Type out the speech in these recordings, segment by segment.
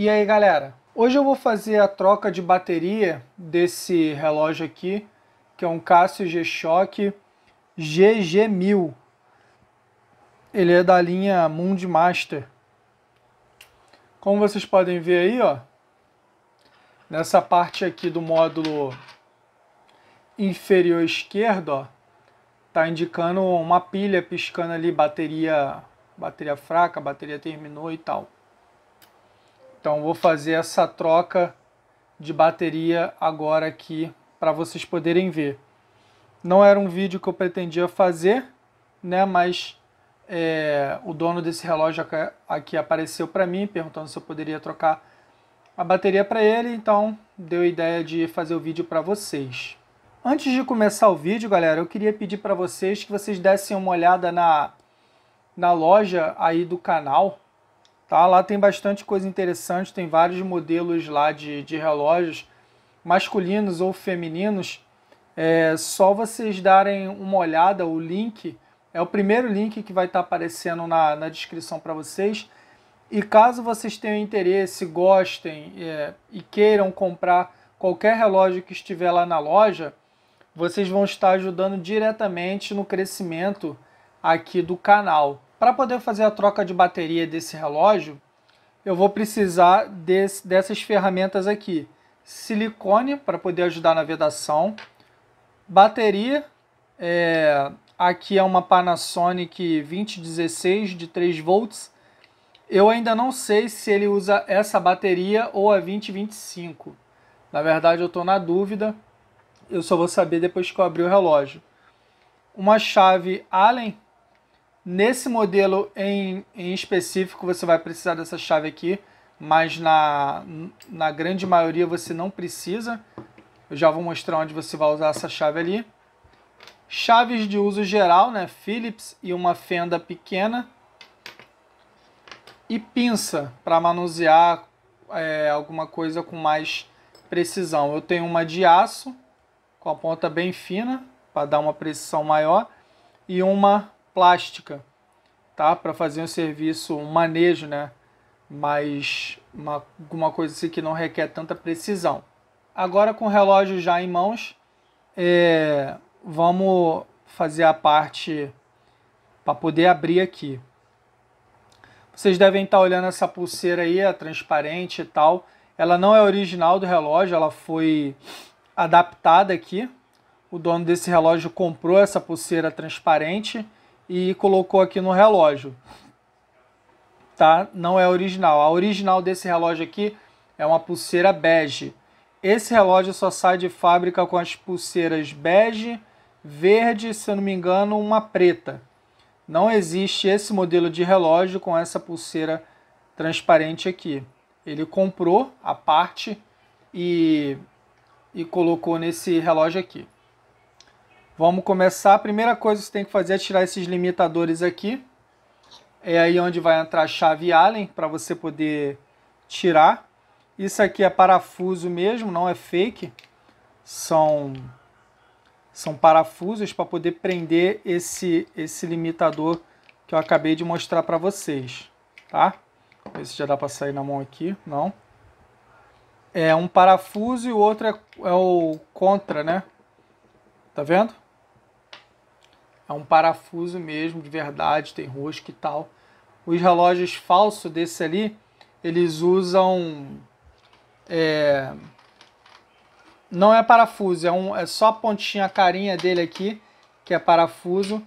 E aí galera, hoje eu vou fazer a troca de bateria desse relógio aqui, que é um Casio G-Shock GG1000. Ele é da linha Mund Master. Como vocês podem ver aí, ó, nessa parte aqui do módulo inferior esquerdo, ó, tá indicando uma pilha piscando ali, bateria, bateria fraca, bateria terminou e tal. Então vou fazer essa troca de bateria agora aqui para vocês poderem ver. Não era um vídeo que eu pretendia fazer, né? Mas é, o dono desse relógio aqui apareceu para mim perguntando se eu poderia trocar a bateria para ele, então deu a ideia de fazer o vídeo para vocês. Antes de começar o vídeo, galera, eu queria pedir para vocês que vocês dessem uma olhada na, na loja aí do canal, Tá? Lá tem bastante coisa interessante, tem vários modelos lá de, de relógios masculinos ou femininos. É só vocês darem uma olhada, o link é o primeiro link que vai estar tá aparecendo na, na descrição para vocês. E caso vocês tenham interesse, gostem é, e queiram comprar qualquer relógio que estiver lá na loja, vocês vão estar ajudando diretamente no crescimento aqui do canal. Para poder fazer a troca de bateria desse relógio, eu vou precisar desse, dessas ferramentas aqui. Silicone, para poder ajudar na vedação. Bateria, é, aqui é uma Panasonic 2016 de 3 volts. Eu ainda não sei se ele usa essa bateria ou a 2025. Na verdade, eu estou na dúvida. Eu só vou saber depois que eu abrir o relógio. Uma chave Allen Nesse modelo em, em específico, você vai precisar dessa chave aqui, mas na, na grande maioria você não precisa. Eu já vou mostrar onde você vai usar essa chave ali. Chaves de uso geral, né? Phillips e uma fenda pequena. E pinça para manusear é, alguma coisa com mais precisão. Eu tenho uma de aço com a ponta bem fina para dar uma precisão maior e uma plástica, tá? Para fazer um serviço, um manejo, né? Mas uma, alguma coisa assim que não requer tanta precisão. Agora com o relógio já em mãos, é, vamos fazer a parte para poder abrir aqui. Vocês devem estar tá olhando essa pulseira aí, a é transparente e tal. Ela não é original do relógio, ela foi adaptada aqui. O dono desse relógio comprou essa pulseira transparente e colocou aqui no relógio. Tá? Não é original. A original desse relógio aqui é uma pulseira bege. Esse relógio só sai de fábrica com as pulseiras bege, verde, se eu não me engano, uma preta. Não existe esse modelo de relógio com essa pulseira transparente aqui. Ele comprou a parte e, e colocou nesse relógio aqui. Vamos começar. A primeira coisa que você tem que fazer é tirar esses limitadores aqui. É aí onde vai entrar a chave Allen para você poder tirar. Isso aqui é parafuso mesmo, não é fake. São, são parafusos para poder prender esse, esse limitador que eu acabei de mostrar para vocês. Tá? Ver se já dá para sair na mão aqui. Não. É um parafuso e o outro é, é o contra, né? Tá vendo? é um parafuso mesmo, de verdade, tem rosca e tal. Os relógios falsos desse ali, eles usam... É, não é parafuso, é, um, é só a pontinha, a carinha dele aqui, que é parafuso,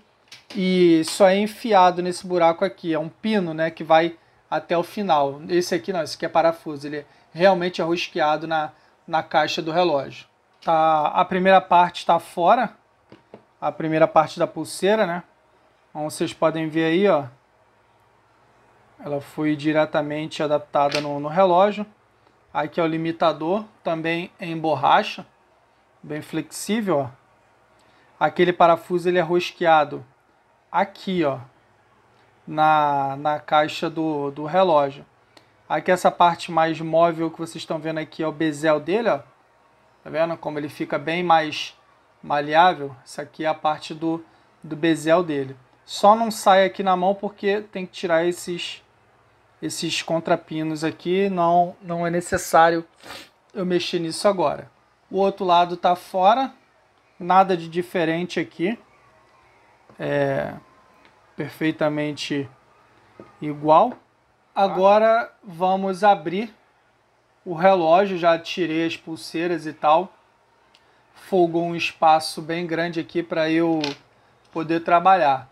e só é enfiado nesse buraco aqui, é um pino, né, que vai até o final. Esse aqui não, esse aqui é parafuso, ele é realmente é rosqueado na, na caixa do relógio. Tá, a primeira parte está fora, a primeira parte da pulseira, né? Como então, vocês podem ver aí, ó. Ela foi diretamente adaptada no, no relógio. Aqui é o limitador, também em borracha, bem flexível, ó. Aquele parafuso ele é rosqueado aqui, ó, na, na caixa do, do relógio. Aqui essa parte mais móvel que vocês estão vendo aqui é o bezel dele, ó. Tá vendo como ele fica bem mais maleável. isso aqui é a parte do, do bezel dele. Só não sai aqui na mão porque tem que tirar esses, esses contrapinos aqui. Não, não é necessário eu mexer nisso agora. O outro lado tá fora. Nada de diferente aqui. É perfeitamente igual. Agora vamos abrir o relógio. Já tirei as pulseiras e tal folgou um espaço bem grande aqui para eu poder trabalhar.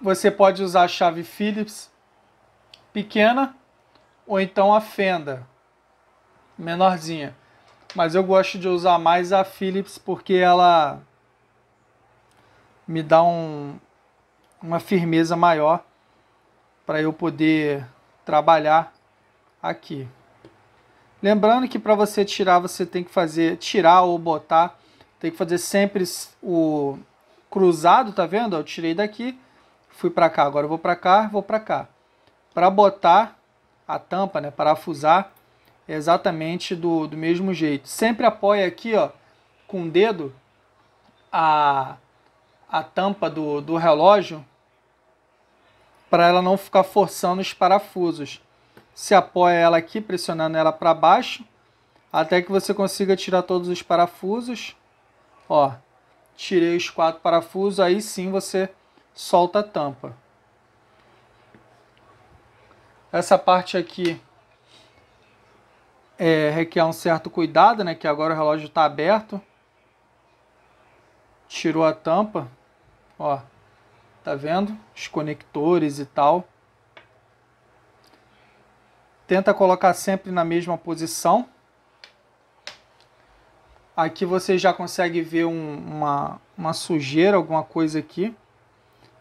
Você pode usar a chave Phillips pequena ou então a fenda menorzinha. Mas eu gosto de usar mais a Philips porque ela me dá um, uma firmeza maior para eu poder trabalhar aqui. Lembrando que para você tirar, você tem que fazer tirar ou botar, tem que fazer sempre o cruzado, tá vendo? Eu tirei daqui, fui para cá, agora eu vou para cá, vou para cá. Para botar a tampa, né, parafusar, é exatamente do, do mesmo jeito. Sempre apoia aqui, ó, com o dedo a, a tampa do, do relógio para ela não ficar forçando os parafusos se apoia ela aqui, pressionando ela para baixo, até que você consiga tirar todos os parafusos. Ó, tirei os quatro parafusos, aí sim você solta a tampa. Essa parte aqui é, requer um certo cuidado, né? Que agora o relógio está aberto. Tirou a tampa, ó, tá vendo? Os conectores e tal. Tenta colocar sempre na mesma posição. Aqui você já consegue ver um, uma, uma sujeira, alguma coisa aqui.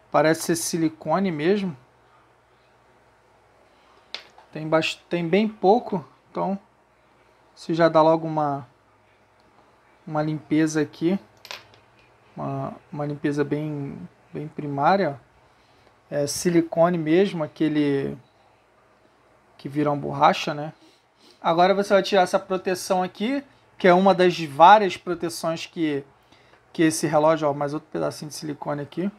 Parece ser silicone mesmo. Tem, tem bem pouco, então você já dá logo uma, uma limpeza aqui. Uma, uma limpeza bem, bem primária. É silicone mesmo, aquele que viram borracha, né? Agora você vai tirar essa proteção aqui, que é uma das várias proteções que, que esse relógio... Ó, mais outro pedacinho de silicone aqui.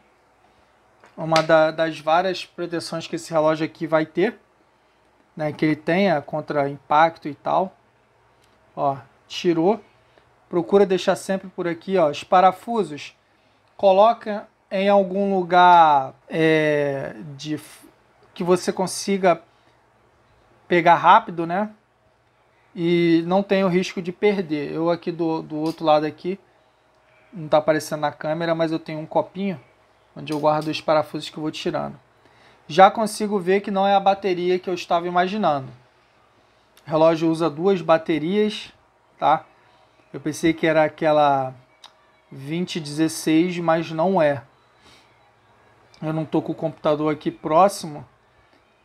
Uma da, das várias proteções que esse relógio aqui vai ter, né? Que ele tenha contra impacto e tal. Ó, tirou. Procura deixar sempre por aqui, ó. Os parafusos, coloca em algum lugar é, de que você consiga pegar rápido, né? E não tem o risco de perder. Eu aqui do, do outro lado aqui, não está aparecendo na câmera, mas eu tenho um copinho onde eu guardo os parafusos que eu vou tirando. Já consigo ver que não é a bateria que eu estava imaginando. O relógio usa duas baterias, tá? Eu pensei que era aquela 2016, mas não é. Eu não tô com o computador aqui próximo,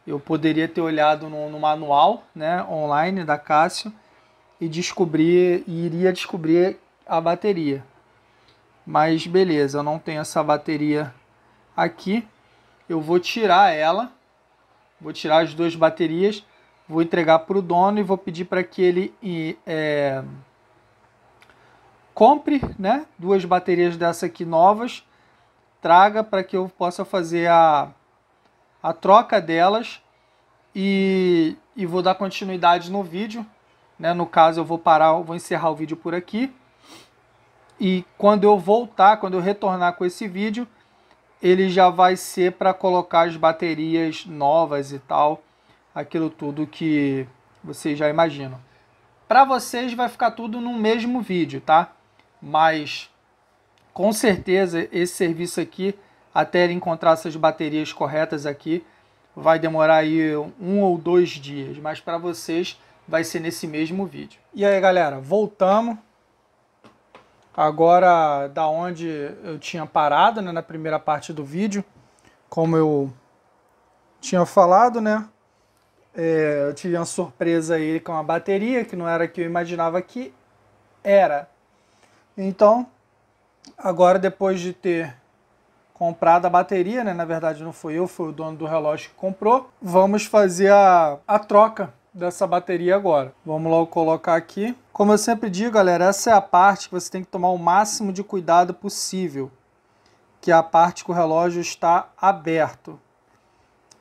eu poderia ter olhado no, no manual né, online da Cássio e descobrir, e iria descobrir a bateria. Mas beleza, eu não tenho essa bateria aqui. Eu vou tirar ela, vou tirar as duas baterias, vou entregar para o dono e vou pedir para que ele é, compre né, duas baterias dessa aqui novas, traga para que eu possa fazer a a troca delas e, e vou dar continuidade no vídeo. Né? No caso, eu vou parar, vou encerrar o vídeo por aqui. E quando eu voltar, quando eu retornar com esse vídeo, ele já vai ser para colocar as baterias novas e tal, aquilo tudo que vocês já imaginam. Para vocês vai ficar tudo no mesmo vídeo, tá? Mas com certeza esse serviço aqui até ele encontrar essas baterias corretas aqui, vai demorar aí um ou dois dias, mas para vocês vai ser nesse mesmo vídeo. E aí galera, voltamos. Agora da onde eu tinha parado né, na primeira parte do vídeo, como eu tinha falado, né? É, eu tive uma surpresa aí com a bateria, que não era que eu imaginava que era. Então, agora depois de ter Comprada a bateria, né? Na verdade não foi eu, foi o dono do relógio que comprou. Vamos fazer a, a troca dessa bateria agora. Vamos logo colocar aqui. Como eu sempre digo, galera, essa é a parte que você tem que tomar o máximo de cuidado possível, que é a parte que o relógio está aberto,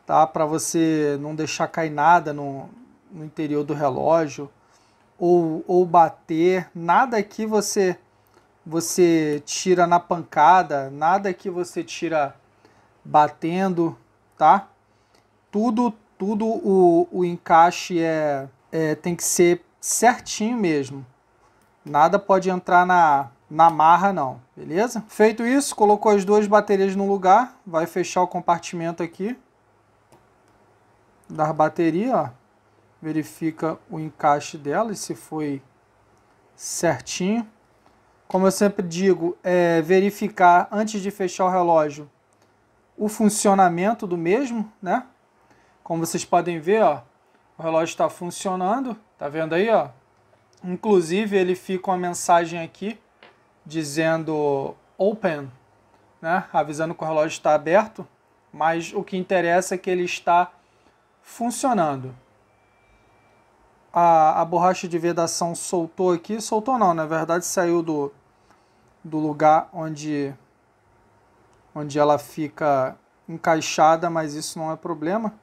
tá? Para você não deixar cair nada no, no interior do relógio ou, ou bater, nada que você você tira na pancada, nada que você tira batendo, tá? Tudo, tudo o, o encaixe é, é tem que ser certinho mesmo. Nada pode entrar na, na marra não, beleza? Feito isso, colocou as duas baterias no lugar, vai fechar o compartimento aqui da bateria, ó. Verifica o encaixe dela e se foi certinho como eu sempre digo, é verificar antes de fechar o relógio o funcionamento do mesmo, né? Como vocês podem ver, ó, o relógio está funcionando, tá vendo aí, ó? Inclusive ele fica uma mensagem aqui dizendo open, né? Avisando que o relógio está aberto, mas o que interessa é que ele está funcionando. A, a borracha de vedação soltou aqui, soltou não, na verdade saiu do do lugar onde, onde ela fica encaixada, mas isso não é problema.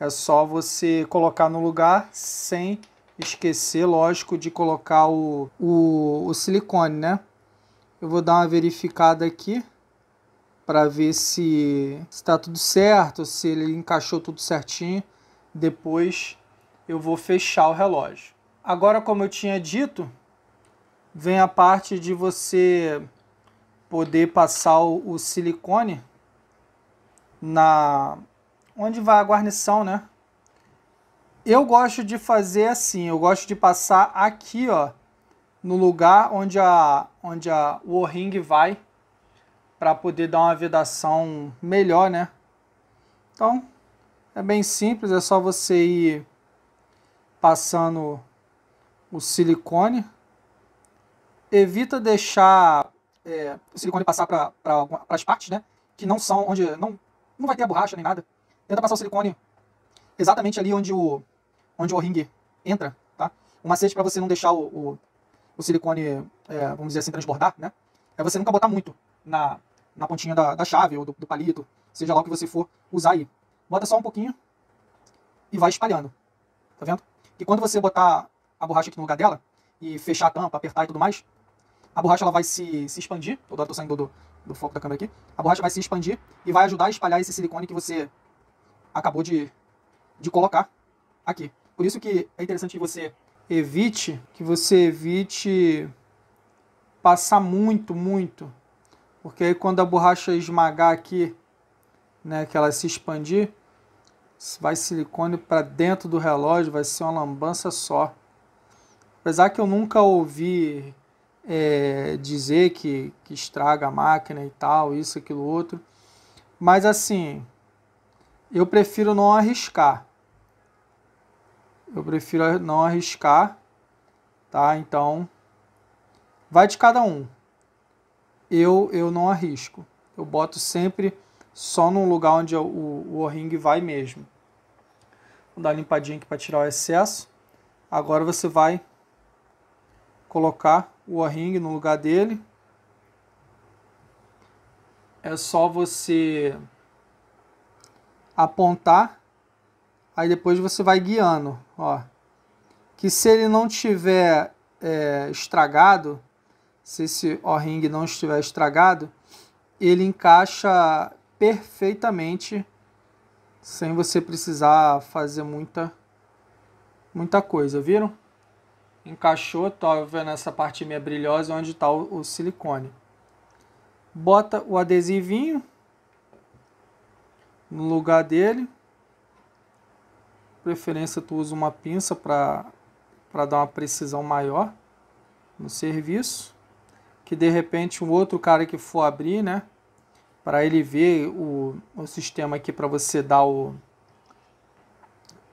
É só você colocar no lugar sem esquecer, lógico, de colocar o, o, o silicone, né? Eu vou dar uma verificada aqui para ver se está tudo certo, se ele encaixou tudo certinho. Depois eu vou fechar o relógio. Agora, como eu tinha dito, vem a parte de você poder passar o, o silicone na onde vai a guarnição, né? Eu gosto de fazer assim, eu gosto de passar aqui, ó, no lugar onde a onde a o ring vai para poder dar uma vedação melhor, né? Então, é bem simples, é só você ir passando o silicone evita deixar é, o silicone passar para as partes, né? Que não são onde não, não vai ter a borracha nem nada. Tenta passar o silicone exatamente ali onde o, onde o ringue entra, tá? O macete para você não deixar o, o, o silicone, é, vamos dizer assim, transbordar, né? É você nunca botar muito na, na pontinha da, da chave ou do, do palito, seja lá o que você for usar aí. Bota só um pouquinho e vai espalhando, tá vendo? E quando você botar a borracha aqui no lugar dela e fechar a tampa, apertar e tudo mais, a borracha ela vai se, se expandir. Eu estou saindo do, do foco da câmera aqui. A borracha vai se expandir e vai ajudar a espalhar esse silicone que você acabou de, de colocar aqui. Por isso que é interessante que você evite, que você evite passar muito, muito. Porque aí quando a borracha esmagar aqui, né, que ela se expandir, vai silicone para dentro do relógio, vai ser uma lambança só. Apesar que eu nunca ouvi é, dizer que, que estraga a máquina e tal, isso, aquilo, outro. Mas assim, eu prefiro não arriscar. Eu prefiro não arriscar, tá? Então, vai de cada um. Eu, eu não arrisco. Eu boto sempre só no lugar onde o, o O-ring vai mesmo. Vou dar uma limpadinha aqui para tirar o excesso. Agora você vai colocar o O-ring no lugar dele. É só você apontar, aí depois você vai guiando, ó. Que se ele não tiver é, estragado, se esse O-ring não estiver estragado, ele encaixa perfeitamente sem você precisar fazer muita muita coisa, viram? encaixou, tava tá nessa parte meia brilhosa onde está o, o silicone. Bota o adesivinho no lugar dele. Preferência tu usa uma pinça para dar uma precisão maior no serviço. Que de repente um outro cara que for abrir, né? Para ele ver o, o sistema aqui para você dar o,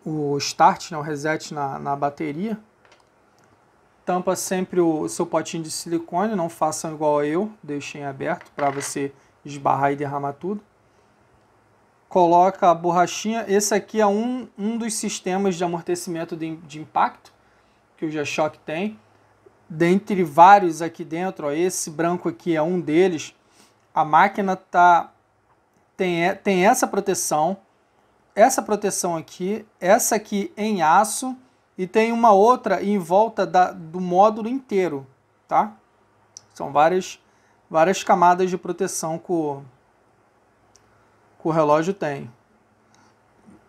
o start, né, o reset na, na bateria Tampa sempre o seu potinho de silicone, não façam igual eu, deixem aberto para você esbarrar e derramar tudo. Coloca a borrachinha, esse aqui é um, um dos sistemas de amortecimento de, de impacto que o G-Shock tem. Dentre vários aqui dentro, ó, esse branco aqui é um deles. A máquina tá tem, é, tem essa proteção, essa proteção aqui, essa aqui em aço, e tem uma outra em volta da, do módulo inteiro, tá? São várias, várias camadas de proteção que o, que o relógio tem.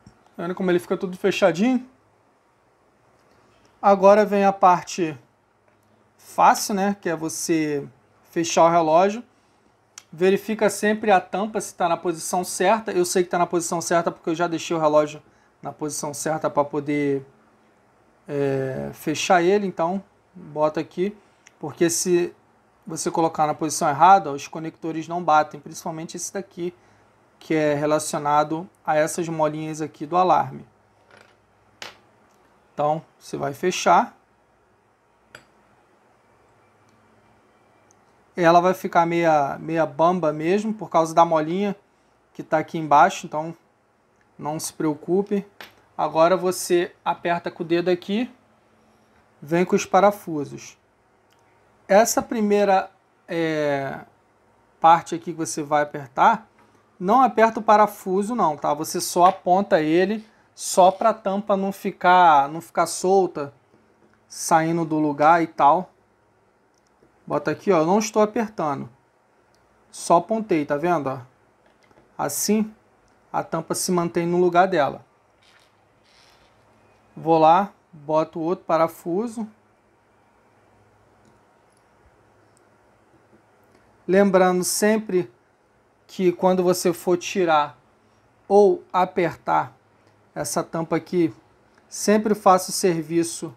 Olha tá vendo como ele fica tudo fechadinho? Agora vem a parte fácil, né? Que é você fechar o relógio. Verifica sempre a tampa se está na posição certa. Eu sei que está na posição certa porque eu já deixei o relógio na posição certa para poder é, fechar ele, então bota aqui, porque se você colocar na posição errada, os conectores não batem, principalmente esse daqui, que é relacionado a essas molinhas aqui do alarme. Então, você vai fechar. Ela vai ficar meia, meia bamba mesmo, por causa da molinha que está aqui embaixo, então não se preocupe. Agora você aperta com o dedo aqui, vem com os parafusos. Essa primeira é, parte aqui que você vai apertar, não aperta o parafuso não, tá? Você só aponta ele só para a tampa não ficar, não ficar solta, saindo do lugar e tal. Bota aqui, ó, não estou apertando. Só apontei, tá vendo, ó? Assim, a tampa se mantém no lugar dela vou lá, boto outro parafuso. Lembrando sempre que quando você for tirar ou apertar essa tampa aqui, sempre faça o serviço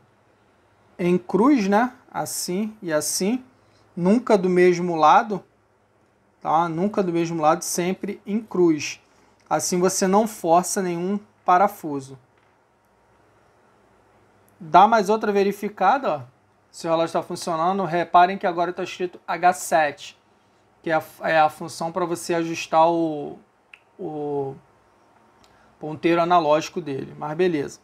em cruz, né? Assim e assim, nunca do mesmo lado, tá? Nunca do mesmo lado, sempre em cruz. Assim você não força nenhum parafuso. Dá mais outra verificada, ó. Se o relógio está funcionando, reparem que agora está escrito H7, que é a, é a função para você ajustar o, o ponteiro analógico dele. Mas beleza.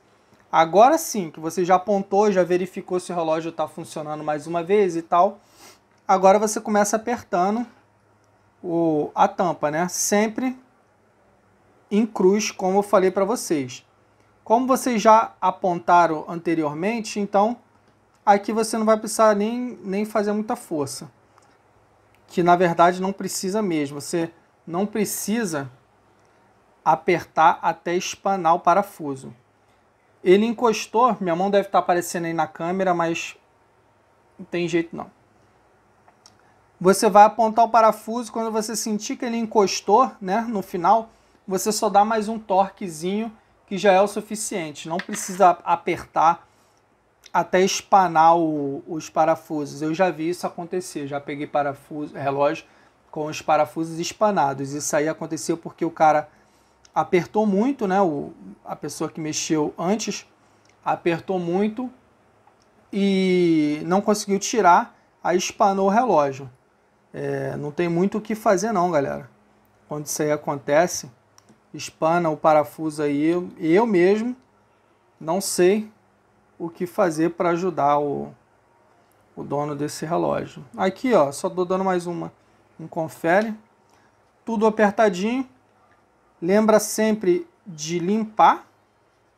Agora sim, que você já apontou, já verificou se o relógio está funcionando mais uma vez e tal. Agora você começa apertando o, a tampa, né? Sempre em cruz, como eu falei para vocês. Como vocês já apontaram anteriormente, então aqui você não vai precisar nem, nem fazer muita força. Que na verdade não precisa mesmo. Você não precisa apertar até espanar o parafuso. Ele encostou, minha mão deve estar aparecendo aí na câmera, mas não tem jeito não. Você vai apontar o parafuso quando você sentir que ele encostou, né, no final, você só dá mais um torquezinho que já é o suficiente. Não precisa apertar até espanar o, os parafusos. Eu já vi isso acontecer, já peguei parafuso, relógio com os parafusos espanados. Isso aí aconteceu porque o cara apertou muito, né? O, a pessoa que mexeu antes apertou muito e não conseguiu tirar, aí espanou o relógio. É, não tem muito o que fazer não, galera. Quando isso aí acontece, espana o parafuso aí. Eu, eu mesmo não sei o que fazer para ajudar o, o dono desse relógio. Aqui, ó, só tô dando mais uma. Um confere. Tudo apertadinho. Lembra sempre de limpar,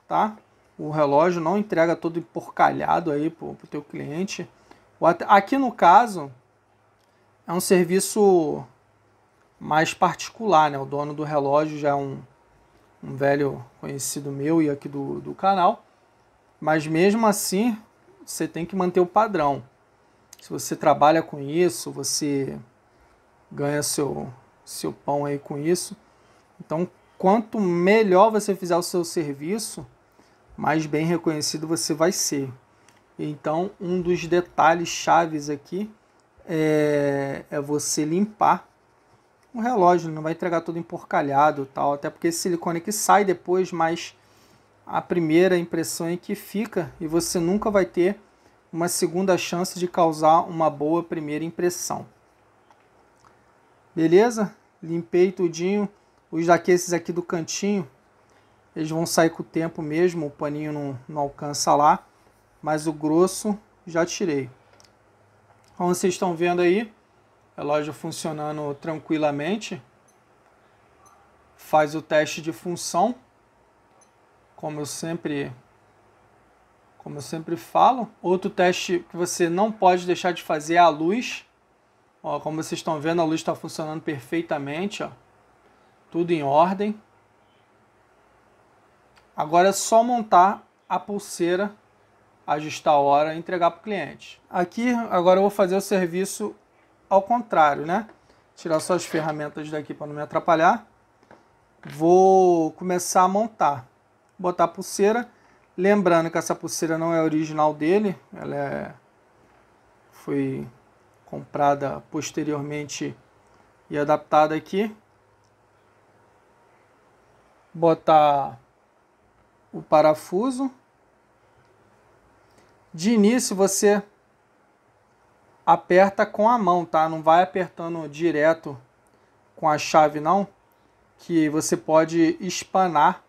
tá? O relógio não entrega todo porcalhado aí pro, pro teu cliente. Aqui no caso, é um serviço mais particular, né? O dono do relógio já é um, um velho conhecido meu e aqui do, do canal. Mas mesmo assim, você tem que manter o padrão. Se você trabalha com isso, você ganha seu, seu pão aí com isso. Então, quanto melhor você fizer o seu serviço, mais bem reconhecido você vai ser. Então, um dos detalhes chaves aqui é, é você limpar um relógio, não vai entregar tudo emporcalhado tal, até porque esse silicone aqui sai depois, mas a primeira impressão é que fica e você nunca vai ter uma segunda chance de causar uma boa primeira impressão. Beleza? Limpei tudinho. Os daqueles esses aqui do cantinho, eles vão sair com o tempo mesmo, o paninho não, não alcança lá, mas o grosso já tirei. Como vocês estão vendo aí, relógio funcionando tranquilamente. Faz o teste de função, como eu sempre como eu sempre falo. Outro teste que você não pode deixar de fazer é a luz. Ó, como vocês estão vendo, a luz está funcionando perfeitamente. Ó. Tudo em ordem. Agora é só montar a pulseira, ajustar a hora e entregar para o cliente. Aqui, agora eu vou fazer o serviço ao contrário, né? Tirar só as ferramentas daqui para não me atrapalhar. Vou começar a montar. Botar a pulseira. Lembrando que essa pulseira não é original dele, ela é... foi comprada posteriormente e adaptada aqui. Botar o parafuso. De início você aperta com a mão, tá? Não vai apertando direto com a chave não, que você pode espanar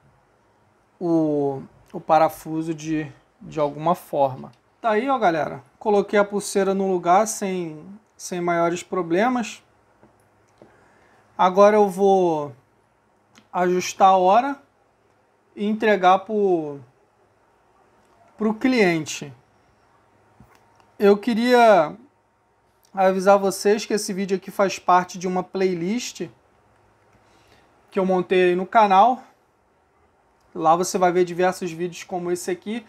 o, o parafuso de, de alguma forma. Tá aí, ó, galera. Coloquei a pulseira no lugar sem, sem maiores problemas. Agora eu vou ajustar a hora e entregar para o cliente. Eu queria avisar vocês que esse vídeo aqui faz parte de uma playlist que eu montei no canal. Lá você vai ver diversos vídeos como esse aqui.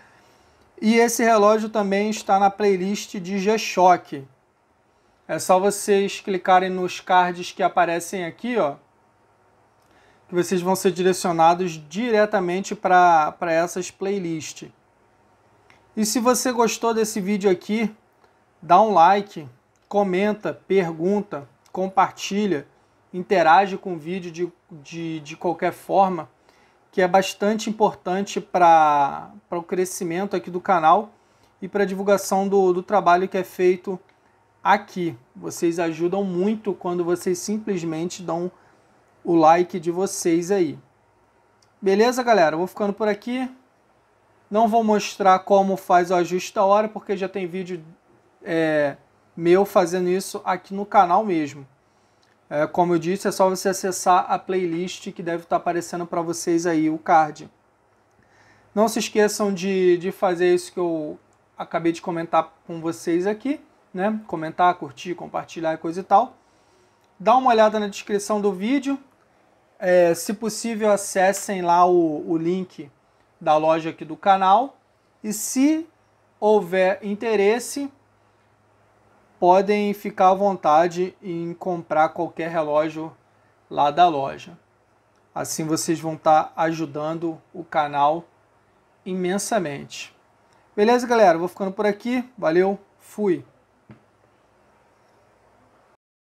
E esse relógio também está na playlist de G-Shock. É só vocês clicarem nos cards que aparecem aqui, ó, que vocês vão ser direcionados diretamente para essas playlists. E se você gostou desse vídeo aqui, dá um like, comenta, pergunta, compartilha, interage com o vídeo de, de, de qualquer forma, que é bastante importante para o crescimento aqui do canal e para a divulgação do, do trabalho que é feito aqui. Vocês ajudam muito quando vocês simplesmente dão o like de vocês aí. Beleza, galera? Eu vou ficando por aqui. Não vou mostrar como faz o ajuste da hora, porque já tem vídeo é, meu fazendo isso aqui no canal mesmo. É, como eu disse, é só você acessar a playlist que deve estar aparecendo para vocês aí, o card. Não se esqueçam de, de fazer isso que eu acabei de comentar com vocês aqui, né? Comentar, curtir, compartilhar e coisa e tal. Dá uma olhada na descrição do vídeo. É, se possível, acessem lá o, o link da loja aqui do canal. E se houver interesse, podem ficar à vontade em comprar qualquer relógio lá da loja. Assim vocês vão estar ajudando o canal imensamente. Beleza, galera? Vou ficando por aqui. Valeu, fui!